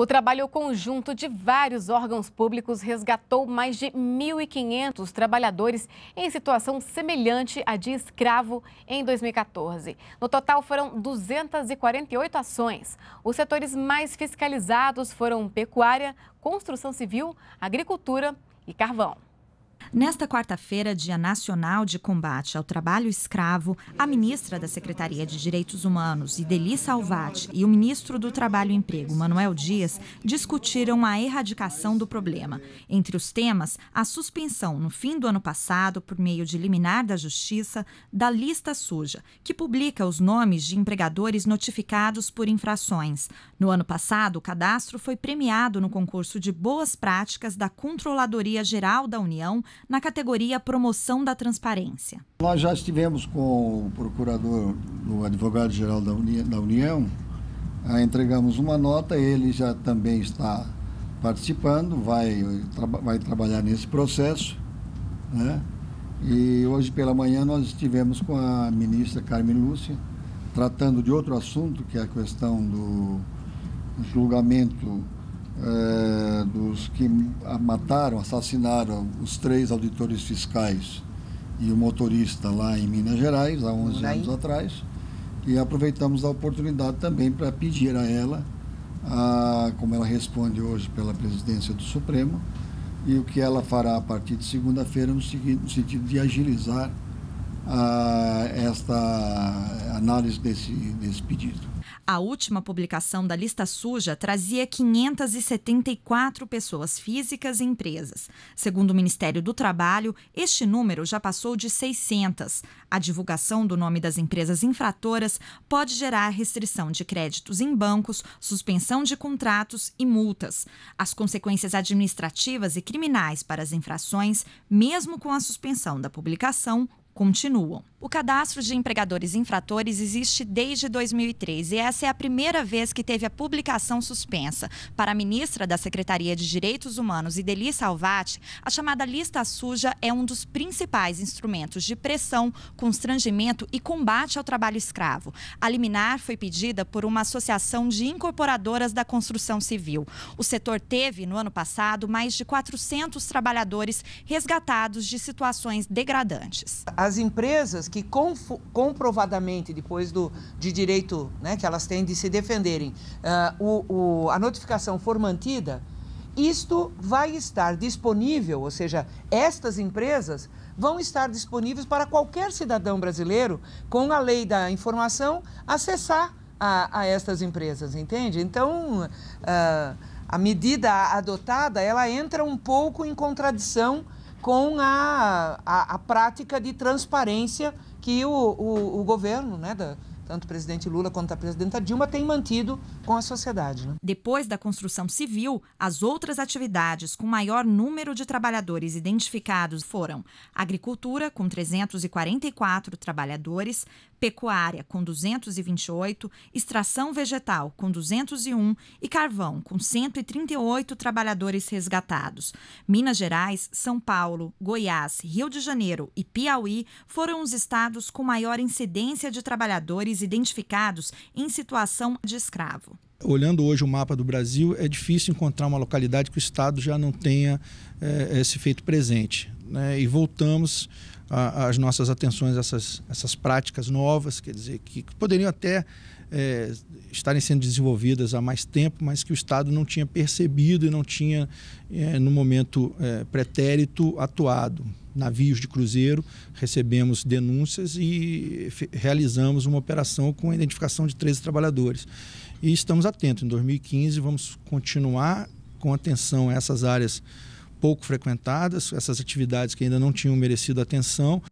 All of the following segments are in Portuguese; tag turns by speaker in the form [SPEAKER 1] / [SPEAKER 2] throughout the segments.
[SPEAKER 1] O trabalho conjunto de vários órgãos públicos resgatou mais de 1.500 trabalhadores em situação semelhante à de escravo em 2014. No total, foram 248 ações. Os setores mais fiscalizados foram pecuária, construção civil, agricultura e carvão.
[SPEAKER 2] Nesta quarta-feira, Dia Nacional de Combate ao Trabalho Escravo, a ministra da Secretaria de Direitos Humanos, Ideli Salvati, e o ministro do Trabalho e Emprego, Manuel Dias, discutiram a erradicação do problema. Entre os temas, a suspensão, no fim do ano passado, por meio de liminar da Justiça, da lista suja, que publica os nomes de empregadores notificados por infrações. No ano passado, o cadastro foi premiado no concurso de boas práticas da Controladoria Geral da União na categoria Promoção da Transparência.
[SPEAKER 3] Nós já estivemos com o procurador, o advogado-geral da, Uni da União, ah, entregamos uma nota, ele já também está participando, vai, tra vai trabalhar nesse processo. Né? E hoje pela manhã nós estivemos com a ministra Carmen Lúcia, tratando de outro assunto, que é a questão do julgamento é, dos que mataram, assassinaram os três auditores fiscais e o motorista lá em Minas Gerais, há 11 anos atrás. E aproveitamos a oportunidade também para pedir a ela, a, como ela responde hoje pela presidência do Supremo, e o que ela fará a partir de segunda-feira no, no sentido de agilizar a, ah, esta análise desse, desse pedido.
[SPEAKER 2] A última publicação da lista suja trazia 574 pessoas físicas e empresas. Segundo o Ministério do Trabalho, este número já passou de 600. A divulgação do nome das empresas infratoras pode gerar restrição de créditos em bancos, suspensão de contratos e multas. As consequências administrativas e criminais para as infrações, mesmo com a suspensão da publicação, continuam. O cadastro de empregadores infratores existe desde 2003 e essa é a primeira vez que teve a publicação suspensa. Para a ministra da Secretaria de Direitos Humanos, Ideli Alvati, a chamada lista suja é um dos principais instrumentos de pressão, constrangimento e combate ao trabalho escravo. A liminar foi pedida por uma associação de incorporadoras da construção civil. O setor teve, no ano passado, mais de 400 trabalhadores resgatados de situações degradantes.
[SPEAKER 4] As empresas que comprovadamente, depois do, de direito né, que elas têm de se defenderem, uh, o, o, a notificação for mantida, isto vai estar disponível, ou seja, estas empresas vão estar disponíveis para qualquer cidadão brasileiro, com a lei da informação, acessar a, a estas empresas, entende? Então, uh, a medida adotada, ela entra um pouco em contradição com a, a, a prática de transparência que o, o, o governo, né, da, tanto o presidente Lula quanto a presidenta Dilma têm mantido com a sociedade. Né? Depois
[SPEAKER 2] da construção civil, as outras atividades com maior número de trabalhadores identificados foram agricultura, com 344 trabalhadores, pecuária, com 228, extração vegetal, com 201 e carvão, com 138 trabalhadores resgatados. Minas Gerais, São Paulo, Goiás, Rio de Janeiro e Piauí foram os estados com maior incidência de trabalhadores identificados em situação de escravo
[SPEAKER 5] olhando hoje o mapa do Brasil, é difícil encontrar uma localidade que o Estado já não tenha é, eh, se feito presente. Né? E voltamos às nossas atenções a essas, essas práticas novas, quer dizer, que, que poderiam até é, estarem sendo desenvolvidas há mais tempo, mas que o Estado não tinha percebido e não tinha, é, no momento pretérito, atuado navios de cruzeiro, recebemos denúncias e realizamos uma operação com a identificação de 13 trabalhadores e estamos atentos. Em 2015, vamos continuar com atenção a essas áreas pouco frequentadas, essas atividades que ainda não tinham merecido atenção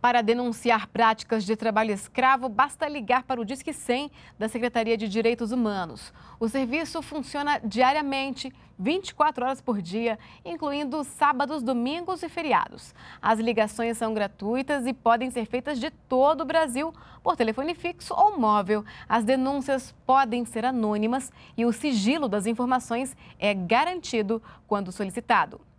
[SPEAKER 1] para denunciar práticas de trabalho escravo, basta ligar para o Disque 100 da Secretaria de Direitos Humanos. O serviço funciona diariamente, 24 horas por dia, incluindo sábados, domingos e feriados. As ligações são gratuitas e podem ser feitas de todo o Brasil, por telefone fixo ou móvel. As denúncias podem ser anônimas e o sigilo das informações é garantido quando solicitado.